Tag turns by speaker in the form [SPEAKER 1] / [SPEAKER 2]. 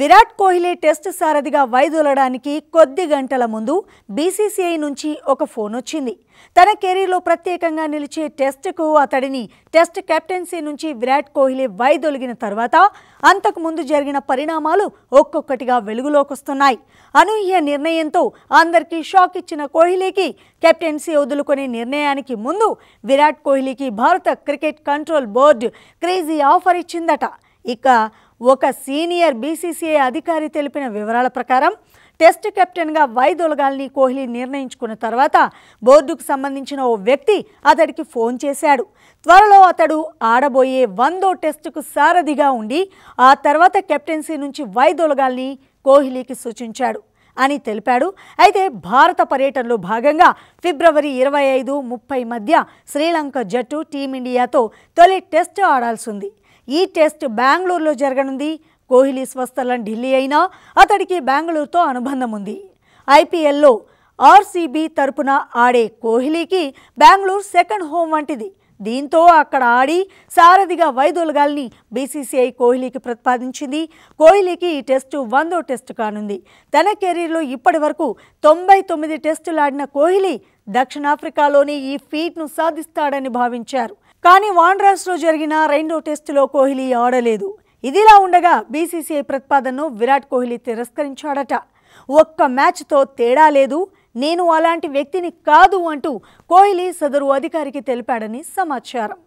[SPEAKER 1] Virat Kohli test సారథిగా వైదొలడానికి కొద్ది గంటల ముందు బీసీసీఐ నుంచి ఒక ఫోన్ వచ్చింది తన కెరీర్లో ప్రత్యేకంగా నిలిచే టెస్టుకు అతడిని టెస్ట్ కెప్టెన్సీ నుంచి విరాట్ కోహ్లీ వైదొలిగిన తర్వాత అంతకుముందు జరిగిన పరిణామాలు ఒక్కొక్కటిగా వెలుగులోకొస్తున్నాయి అనూహ్య నిర్ణయంతో అందరికీ షాక్ ఇచ్చిన కోహ్లీకి కెప్టెన్సీ వదులుకునే నిర్ణయానికి ముందు విరాట్ కోహ్లీకి భారత cricket control board crazy offer ఇచ్చిందట ఇక ఒక సీనియర్ బీసీసీఐ అధికారి తెలిపిన వివరాల ప్రకారం టెస్ట్ కెప్టెన్గా వైదొలగాలని కోహ్లీ నిర్ణయించుకున్న తర్వాత బోర్డుకు సంబంధించిన ఓ వ్యక్తి అతడికి ఫోన్ చేశాడు త్వరలో అతడు ఆడబోయే వందో టెస్టుకు సారథిగా ఉండి ఆ తర్వాత కెప్టెన్సీ నుంచి వైదొలగాలని కోహ్లీకి సూచించాడు అని తెలిపాడు అయితే భారత పర్యటనలో భాగంగా ఫిబ్రవరి ఇరవై ఐదు ముప్పై మధ్య శ్రీలంక జట్టు టీమిండియాతో తొలి టెస్ట్ ఆడాల్సింది ఈ టెస్ట్ బెంగళూరులో జరగనుంది కోహ్లీ స్వస్థలం ఢిల్లీ అయినా అతడికి బెంగళూరుతో అనుబంధం ఉంది ఐపీఎల్లో ఆర్సీబీ తరపున ఆడే కోహ్లీకి బెంగళూరు సెకండ్ హోమ్ వంటిది దీంతో అక్కడ ఆడి సారథిగా వైదొలగాల్ని బీసీసీఐ కోహ్లీకి ప్రతిపాదించింది కోహ్లీకి ఈ టెస్టు వందో టెస్టు కానుంది తన కెరీర్లో ఇప్పటి వరకు తొంభై తొమ్మిది టెస్టులు ఆడిన కోహ్లీ దక్షిణాఫ్రికాలోని ఈ ఫీట్ను సాధిస్తాడని భావించారు కానీ వాండ్రాస్లో జరిగిన రెండో టెస్టులో కోహ్లీ ఆడలేదు ఇదిలా ఉండగా బీసీసీఐ ప్రతిపాదనను విరాట్ కోహ్లీ తిరస్కరించాడట ఒక్క మ్యాచ్తో తేడా లేదు నేను అలాంటి వ్యక్తిని కాదు అంటూ కోహ్లీ సదరు అధికారికి తెలిపాడని సమాచారం